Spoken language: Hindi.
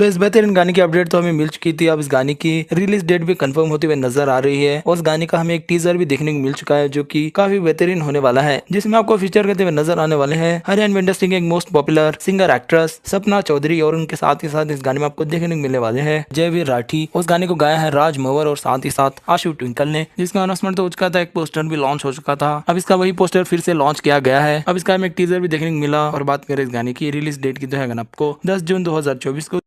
तो इस बेहतरीन गाने की अपडेट तो हमें मिल चुकी थी अब इस गाने की रिलीज डेट भी कंफर्म होते हुए नजर आ रही है और उस गाने का हमें एक टीजर भी देखने को मिल चुका है जो की काफी बेहतरीन होने वाला है जिसमें आपको फीचर करते हुए नजर आने वाले हैं हरियाणा इंडस्ट्री के एक मोस्ट पॉपुलर सिंगर एक्ट्रेस सपना चौधरी और उनके साथ ही साथ इस गाने में आपको देखने को मिलने वाले है जयवीर राठी उस गाने को गाया है राज मवर और साथ ही साथ आशु ट्विंकल ने जिसका अनाउंसमेंट तो हो चुका था एक पोस्टर भी लॉन्च हो चुका था अब इसका वही पोस्टर फिर से लॉन्च किया गया है अब इसका हमें एक टीजर भी देखने को मिला और बात करें इस गाने की रिलीज डेट की तो है आपको दस जून दो को